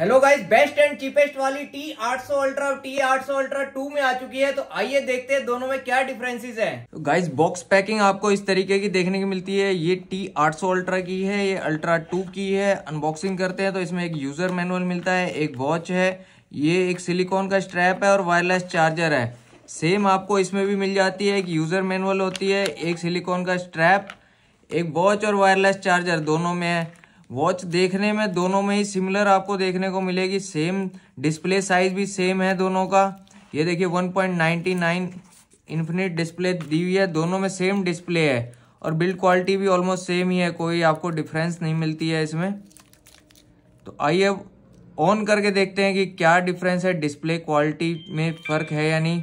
hello guys best and cheapest वाली T 800 ultra T T 800 ultra two में आ चुकी है तो आइए देखते हैं दोनों में क्या डिफरेंसेस हैं तो गाइस बॉक्स पैकिंग आपको इस तरीके की देखने की मिलती है ये टी 800 अल्ट्रा की है ये अल्ट्रा टू की है अनबॉक्सिंग करते हैं तो इसमें एक यूजर मैनुअल मिलता है एक वॉच है ये एक सिलिकॉन का स्ट्रैप है और वायरलेस चार्जर है सेम आपको इसमें भी मिल जाती है एक यूजर मैनुअल होती है एक सिलिकॉन का स्ट्रैप एक वॉच और वायरलेस चार्जर दोनों में है वॉच देखने में दोनों में ही सिमिलर आपको देखने को मिलेगी सेम डिस्प्ले साइज भी सेम है दोनों का ये देखिए 1.99 पॉइंट डिस्प्ले दी हुई है दोनों में सेम डिस्प्ले है और बिल्ड क्वालिटी भी ऑलमोस्ट सेम ही है कोई आपको डिफरेंस नहीं मिलती है इसमें तो आइए अब ऑन करके देखते हैं कि क्या डिफरेंस है डिस्प्ले क्वालिटी में फ़र्क है या नहीं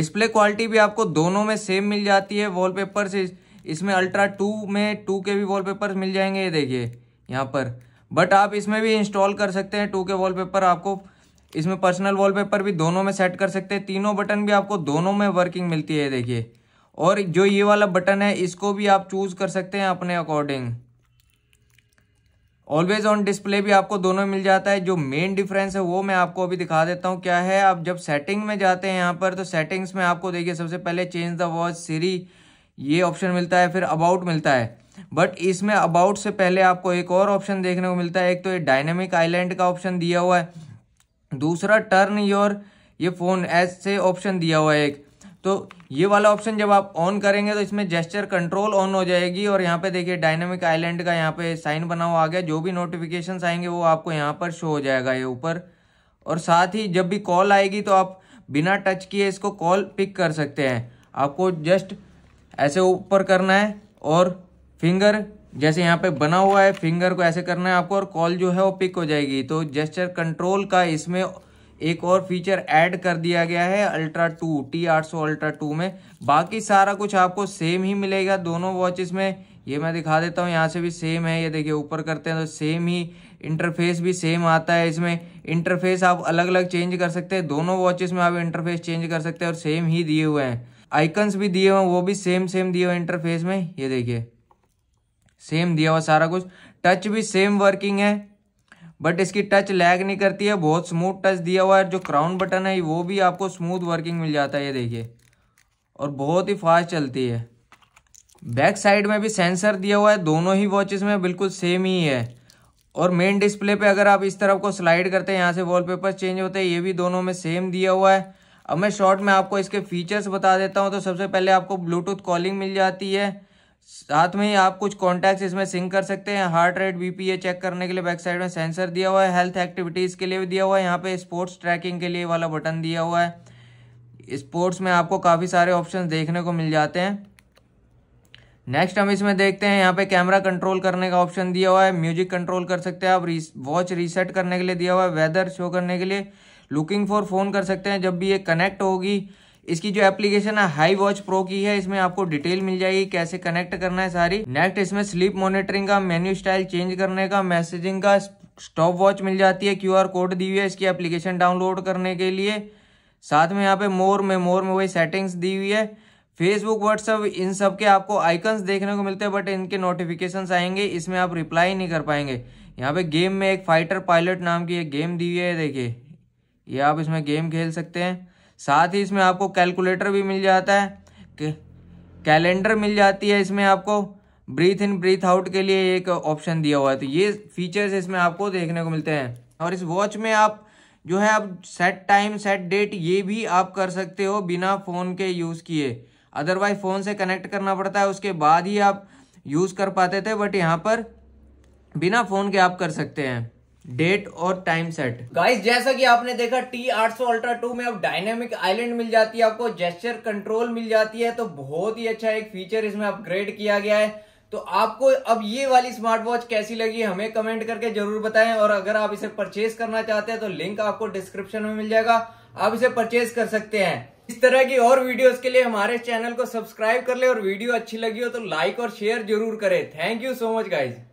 डिस्प्ले क्वालिटी भी आपको दोनों में सेम मिल जाती है वॉलपेपर से इसमें अल्ट्रा टू में टू के भी वॉलपेपर्स मिल जाएंगे ये देखिए यहाँ पर बट आप इसमें भी इंस्टॉल कर सकते हैं टू के वॉलपेपर आपको इसमें पर्सनल वॉलपेपर भी दोनों में सेट कर सकते हैं तीनों बटन भी आपको दोनों में वर्किंग मिलती है देखिए और जो ये वाला बटन है इसको भी आप चूज़ कर सकते हैं अपने अकॉर्डिंग ऑलवेज ऑन डिस्प्ले भी आपको दोनों मिल जाता है जो मेन डिफरेंस है वो मैं आपको अभी दिखा देता हूँ क्या है आप जब सेटिंग में जाते हैं यहाँ पर तो सेटिंग्स में आपको देखिए सबसे पहले चेंज द वॉच सीरी ये ऑप्शन मिलता है फिर अबाउट मिलता है बट इसमें अबाउट से पहले आपको एक और ऑप्शन देखने को मिलता है एक तो ये डायनेमिक आइलैंड का ऑप्शन दिया हुआ है दूसरा टर्न योर ये फ़ोन ऐसे ऑप्शन दिया हुआ है एक तो ये वाला ऑप्शन जब आप ऑन करेंगे तो इसमें जेस्चर कंट्रोल ऑन हो जाएगी और यहाँ पे देखिए डायनेमिक आइलैंड का यहाँ पे साइन बना हुआ आ गया जो भी नोटिफिकेशन आएंगे वो आपको यहाँ पर शो हो जाएगा ये ऊपर और साथ ही जब भी कॉल आएगी तो आप बिना टच किए इसको कॉल पिक कर सकते हैं आपको जस्ट ऐसे ऊपर करना है और फिंगर जैसे यहाँ पे बना हुआ है फिंगर को ऐसे करना है आपको और कॉल जो है वो पिक हो जाएगी तो जेस्टर कंट्रोल का इसमें एक और फीचर ऐड कर दिया गया है अल्ट्रा टू टी आठ सौ अल्ट्रा टू में बाकी सारा कुछ आपको सेम ही मिलेगा दोनों वॉचेस में ये मैं दिखा देता हूँ यहाँ से भी सेम है ये देखिए ऊपर करते हैं तो सेम ही इंटरफेस भी सेम आता है इसमें इंटरफेस आप अलग अलग चेंज कर सकते हैं दोनों वॉचेस में आप इंटरफेस चेंज कर सकते हैं और सेम ही दिए हुए हैं आइकन्स भी दिए हुए वो भी सेम सेम दिए हुए इंटरफेस में ये देखिए सेम दिया हुआ सारा कुछ टच भी सेम वर्किंग है बट इसकी टच लैग नहीं करती है बहुत स्मूथ टच दिया हुआ है जो क्राउन बटन है वो भी आपको स्मूथ वर्किंग मिल जाता है ये देखिए और बहुत ही फास्ट चलती है बैक साइड में भी सेंसर दिया हुआ है दोनों ही वॉचेस में बिल्कुल सेम ही है और मेन डिस्प्ले पे अगर आप इस तरफ को स्लाइड करते हैं यहाँ से वॉलपेपर चेंज होते हैं ये भी दोनों में सेम दिया हुआ है अब मैं शॉर्ट में आपको इसके फीचर्स बता देता हूँ तो सबसे पहले आपको ब्लूटूथ कॉलिंग मिल जाती है साथ में ही आप कुछ कॉन्टैक्ट्स इसमें सिंक कर सकते हैं हार्ट रेट बी ये चेक करने के लिए बैक साइड में सेंसर दिया हुआ है हेल्थ एक्टिविटीज़ के लिए भी दिया हुआ है यहाँ पे स्पोर्ट्स ट्रैकिंग के लिए वाला बटन दिया हुआ है स्पोर्ट्स में आपको काफ़ी सारे ऑप्शन देखने को मिल जाते हैं नेक्स्ट हम इसमें देखते हैं यहाँ पर कैमरा कंट्रोल करने का ऑप्शन दिया हुआ है म्यूजिक कंट्रोल कर सकते हैं आप री, वॉच रीसेट करने के लिए दिया हुआ है वेदर शो करने के लिए लुकिंग फॉर फ़ोन कर सकते हैं जब भी ये कनेक्ट होगी इसकी जो एप्लीकेशन है हाई वॉच प्रो की है इसमें आपको डिटेल मिल जाएगी कैसे कनेक्ट करना है सारी नेक्स्ट इसमें स्लीप मॉनिटरिंग का मेन्यू स्टाइल चेंज करने का मैसेजिंग का स्टॉप वॉच मिल जाती है क्यूआर कोड दी हुई है इसकी एप्लीकेशन डाउनलोड करने के लिए साथ में यहाँ पे मोर में मोर में वही सेटिंग्स दी हुई है फेसबुक व्हाट्सअप इन सब के आपको आइकन्स देखने को मिलते हैं बट इनके नोटिफिकेशन आएंगे इसमें आप रिप्लाई नहीं कर पाएंगे यहाँ पे गेम में एक फाइटर पायलट नाम की एक गेम दी हुई है देखिए ये आप इसमें गेम खेल सकते हैं साथ ही इसमें आपको कैलकुलेटर भी मिल जाता है कैलेंडर मिल जाती है इसमें आपको ब्रीथ इन ब्रीथ आउट के लिए एक ऑप्शन दिया हुआ है तो ये फीचर्स इसमें आपको देखने को मिलते हैं और इस वॉच में आप जो है आप सेट टाइम सेट डेट ये भी आप कर सकते हो बिना फ़ोन के यूज़ किए अदरवाइज फ़ोन से कनेक्ट करना पड़ता है उसके बाद ही आप यूज़ कर पाते थे बट यहाँ पर बिना फ़ोन के आप कर सकते हैं डेट और टाइम सेट गाइस जैसा कि आपने देखा टी आठ सौ अल्ट्रा टू में अब डायनेमिक आइलैंड मिल जाती है आपको जेस्टर कंट्रोल मिल जाती है तो बहुत ही अच्छा एक फीचर इसमें अपग्रेड किया गया है तो आपको अब ये वाली स्मार्ट वॉच कैसी लगी हमें कमेंट करके जरूर बताएं और अगर आप इसे परचेज करना चाहते हैं तो लिंक आपको डिस्क्रिप्शन में मिल जाएगा आप इसे परचेज कर सकते हैं इस तरह की और वीडियोस के लिए हमारे चैनल को सब्सक्राइब कर ले और वीडियो अच्छी लगी हो तो लाइक और शेयर जरूर करें thank you so much guys